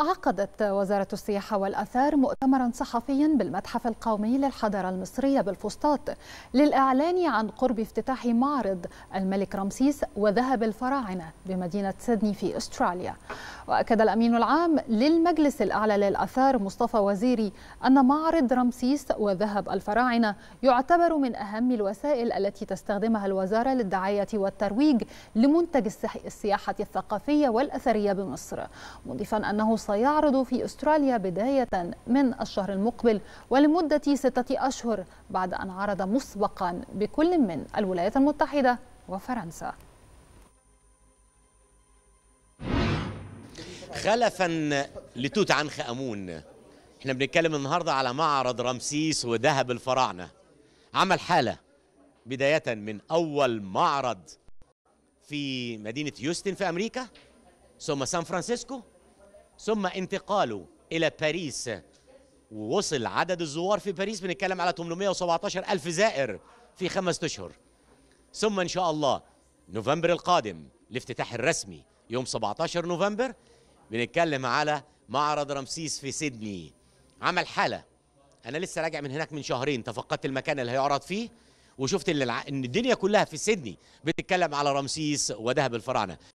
عقدت وزارة السياحة والأثار مؤتمرا صحفيا بالمتحف القومي للحضارة المصرية بالفسطاط للإعلان عن قرب افتتاح معرض الملك رمسيس وذهب الفراعنة بمدينة سيدني في أستراليا وأكد الأمين العام للمجلس الأعلى للأثار مصطفى وزيري أن معرض رمسيس وذهب الفراعنة يعتبر من أهم الوسائل التي تستخدمها الوزارة للدعاية والترويج لمنتج السياحة الثقافية والأثرية بمصر مضيفا أنه سيعرض في أستراليا بداية من الشهر المقبل ولمدة ستة أشهر بعد أن عرض مسبقا بكل من الولايات المتحدة وفرنسا خلفا لتوت عنخ امون احنا بنتكلم النهارده على معرض رمسيس وذهب الفراعنه عمل حاله بدايه من اول معرض في مدينه هيوستن في امريكا ثم سان فرانسيسكو ثم انتقاله إلى باريس ووصل عدد الزوار في باريس بنتكلم على 817 ألف زائر في خمسة أشهر ثم إن شاء الله نوفمبر القادم الافتتاح الرسمي يوم 17 نوفمبر بنتكلم على معرض رمسيس في سيدني عمل حالة أنا لسه راجع من هناك من شهرين تفقدت المكان اللي هيعرض فيه وشفت ان الدنيا كلها في سيدني بتتكلم على رمسيس وذهب الفراعنه